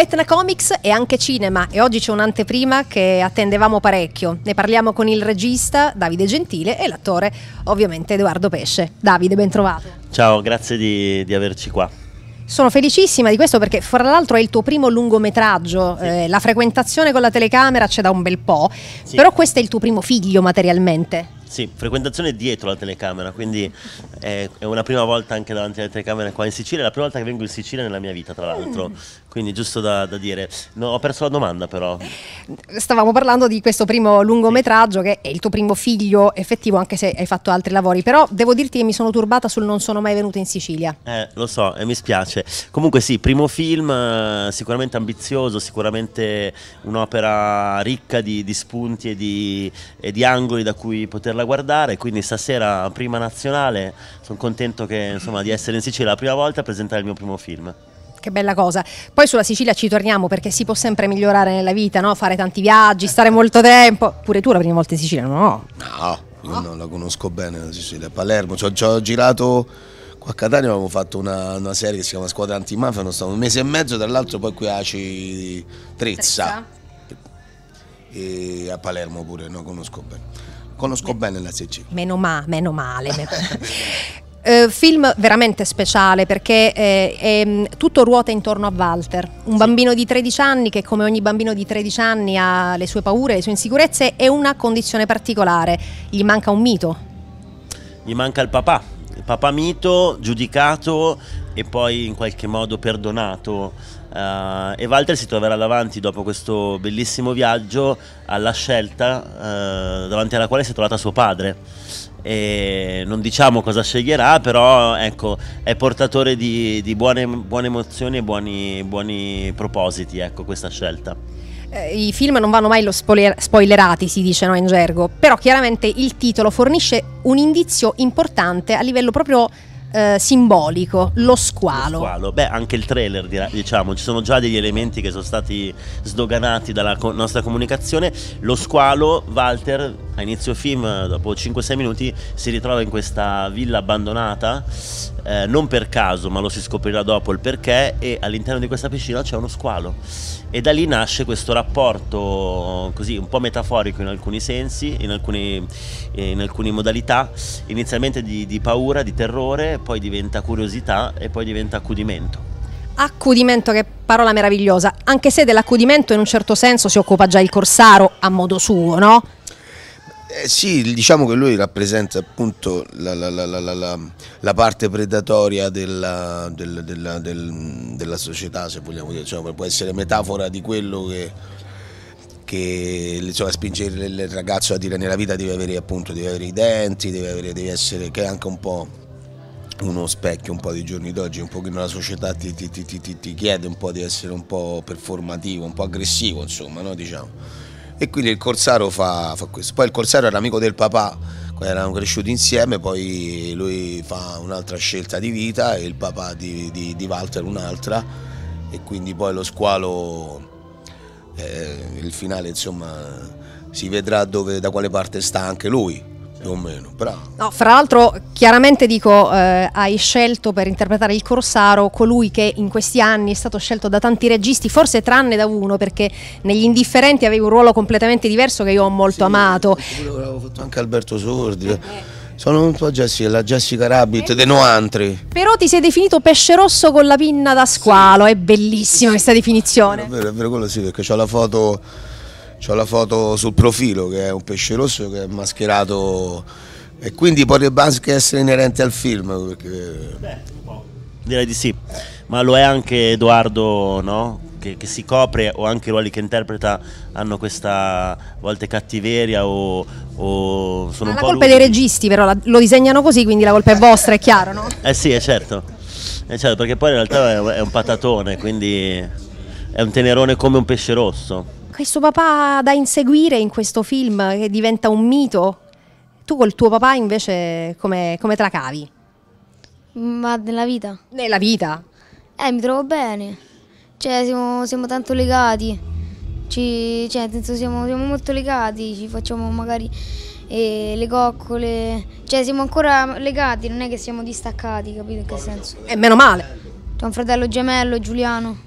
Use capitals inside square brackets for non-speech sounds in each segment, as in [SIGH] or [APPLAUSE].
Etna Comics e anche cinema e oggi c'è un'anteprima che attendevamo parecchio. Ne parliamo con il regista Davide Gentile e l'attore ovviamente Edoardo Pesce. Davide, ben trovato. Ciao, grazie di, di averci qua. Sono felicissima di questo perché fra l'altro è il tuo primo lungometraggio, sì. eh, la frequentazione con la telecamera c'è da un bel po', sì. però questo è il tuo primo figlio materialmente. Sì, frequentazione dietro la telecamera, quindi è, è una prima volta anche davanti alla telecamera qua in Sicilia, è la prima volta che vengo in Sicilia nella mia vita, tra mm. l'altro. Quindi giusto da, da dire. No, ho perso la domanda però. Stavamo parlando di questo primo lungometraggio sì. che è il tuo primo figlio effettivo, anche se hai fatto altri lavori, però devo dirti che mi sono turbata sul non sono mai venuta in Sicilia. Eh, lo so, e mi spiace. Comunque sì, primo film eh, sicuramente ambizioso, sicuramente un'opera ricca di, di spunti e di, e di angoli da cui poterla poterla guardare, quindi stasera prima nazionale sono contento che, insomma, di essere in Sicilia la prima volta a presentare il mio primo film. Che bella cosa. Poi sulla Sicilia ci torniamo perché si può sempre migliorare nella vita, no? fare tanti viaggi, eh. stare molto tempo. Pure tu la prima volta in Sicilia, no? No, no. non la conosco bene la Sicilia. Palermo, ci ho, ci ho girato qua a Catania avevamo fatto una, una, serie che si chiama Squadra Antimafia, non stavo un mese e mezzo, dall'altro poi qui a Trezza, Trezza. E a Palermo pure, no, conosco bene. Conosco Beh, bene la Sicilia. Meno, ma, meno male. Meno... [LAUGHS] eh, film veramente speciale perché eh, è, mm, tutto ruota intorno a Walter, un sì. bambino di 13 anni che come ogni bambino di 13 anni ha le sue paure, le sue insicurezze e una condizione particolare, gli manca un mito. Gli manca il papà, il papà mito giudicato e poi in qualche modo perdonato. Uh, e Walter si troverà davanti dopo questo bellissimo viaggio alla scelta uh, davanti alla quale si è trovata suo padre. E non diciamo cosa sceglierà, però ecco, è portatore di, di buone, buone, emozioni e buoni, buoni propositi ecco, questa scelta. Eh, I film non vanno mai lo spoiler- spoilerati, si dice no, in gergo, però chiaramente il titolo fornisce un indizio importante a livello proprio eh, simbolico, lo squalo. lo squalo. Beh, anche il trailer, diciamo, ci sono già degli elementi che sono stati sdoganati dalla co- nostra comunicazione. Lo squalo, Walter, a inizio film, dopo 5-6 minuti, si ritrova in questa villa abbandonata, eh, non per caso, ma lo si scoprirà dopo il perché, e all'interno di questa piscina c'è uno squalo. E da lì nasce questo rapporto così un po' metaforico in alcuni sensi, in, alcuni, in alcune modalità, inizialmente di, di paura, di terrore, poi diventa curiosità e poi diventa accudimento accudimento, che parola meravigliosa, anche se dell'accudimento in un certo senso si occupa già il Corsaro a modo suo, no? Eh sì, diciamo che lui rappresenta appunto la, la, la, la parte predatoria della, della, della, della, società, se vogliamo dire, cioè, può essere metafora di quello che, che insomma, spinge il ragazzo a dire nella vita deve avere, appunto, deve avere i denti, deve, avere, deve, essere, che è anche un po' uno specchio un po' dei giorni d'oggi, un pochino la società ti, ti, ti, ti, chiede un po' di essere un po' performativo, un po' aggressivo, insomma, no? diciamo e quindi il Corsaro fa, fa questo. Poi il Corsaro era amico del papà erano cresciuti insieme, poi lui fa un'altra scelta di vita e il papà di, di, di Walter un'altra e quindi poi lo squalo, eh, il finale insomma si vedrà dove, da quale parte sta anche lui, più o meno, bravo. No, fra l'altro, chiaramente dico, eh, hai scelto per interpretare il Corsaro colui che in questi anni è stato scelto da tanti registi, forse tranne da uno, perché negli Indifferenti avevi un ruolo completamente diverso che io ho molto sì, amato. L'avevo fatto anche Alberto Sordi. Sono un po' Jessica, la Jessica Rabbit eh. dei Noantri. Però ti sei definito pesce rosso con la pinna da squalo, sì. è bellissima questa definizione. È vero, è vero, quello sì, perché c'ho la foto ho la foto sul profilo che è un pesce rosso che è mascherato e quindi potrebbe anche essere inerente al film. Perché... Beh, direi di sì, ma lo è anche Edoardo, no? Che, che, si copre o anche i ruoli che interpreta hanno questa a volte cattiveria o, o sono Ma un la po'... La colpa è dei registi però, la, lo disegnano così quindi la colpa è vostra, è chiaro no? Eh sì, è certo, è certo perché poi in realtà è, è un patatone quindi è un tenerone come un pesce rosso questo papà da inseguire in questo film che diventa un mito. Tu col tuo papà invece come, come te la cavi? Ma mm, nella vita? Nella vita? Eh, mi trovo bene. Cioè, siamo, siamo tanto legati. Ci, cioè, nel senso, siamo, siamo, molto legati, ci facciamo magari eh, le coccole. Cioè, siamo ancora legati, non è che siamo distaccati, capito in che senso? E eh, meno male. C'è un fratello gemello, Giuliano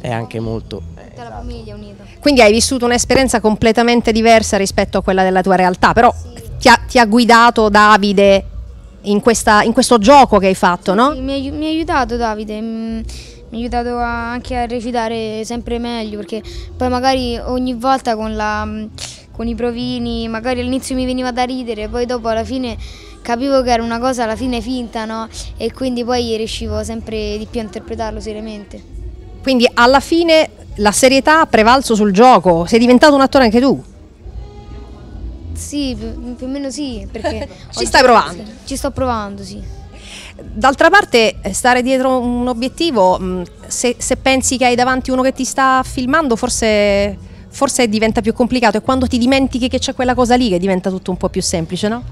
è anche molto... Eh, esatto. famiglia unita. Quindi hai vissuto un'esperienza completamente diversa rispetto a quella della tua realtà, però sì. ti, ha, ti, ha, guidato Davide in, questa, in, questo gioco che hai fatto, sì, no? Sì, mi, mi ha aiutato Davide, mm, mi ha aiutato a, anche a recitare sempre meglio, perché poi magari ogni volta con, la, mm, con i provini, magari all'inizio mi veniva da ridere, poi dopo alla fine capivo che era una cosa alla fine finta, no? E quindi poi riuscivo sempre di più a interpretarlo seriamente. Quindi alla fine la serietà ha prevalso sul gioco, sei diventato un attore anche tu. Sì, più o meno sì, perché... [LAUGHS] ci stai provando? Ci sto provando, sì. D'altra parte, eh, stare dietro un obiettivo, mm, se, se, pensi che hai davanti uno che ti sta filmando, forse, forse diventa più complicato e quando ti dimentichi che c'è quella cosa lì che diventa tutto un po' più semplice, no?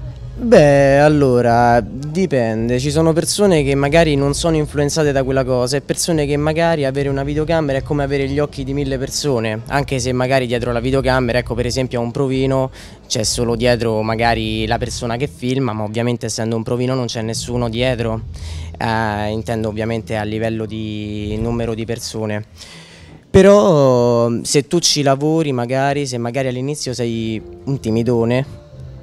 Beh, allora, dipende. Ci sono persone che magari non sono influenzate da quella cosa e persone che magari avere una videocamera è come avere gli occhi di mille persone, anche se magari dietro la videocamera, ecco per esempio a un provino c'è solo dietro magari la persona che filma, ma ovviamente essendo un provino non c'è nessuno dietro, eh, intendo ovviamente a livello di numero di persone. Però se tu ci lavori magari, se magari all'inizio sei un timidone,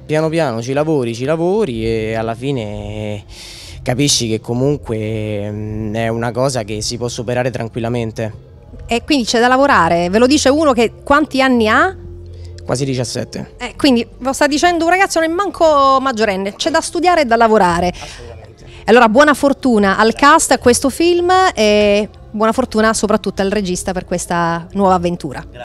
Piano piano ci lavori, ci lavori e alla fine capisci che comunque mm, è una cosa che si può superare tranquillamente. E quindi c'è da lavorare, ve lo dice uno che quanti anni ha? Quasi 17. Eh, quindi lo sta dicendo un ragazzo non è manco maggiorenne, c'è da studiare e da lavorare. Allora buona fortuna al cast, a questo film e buona fortuna soprattutto al regista per questa nuova avventura. Grazie.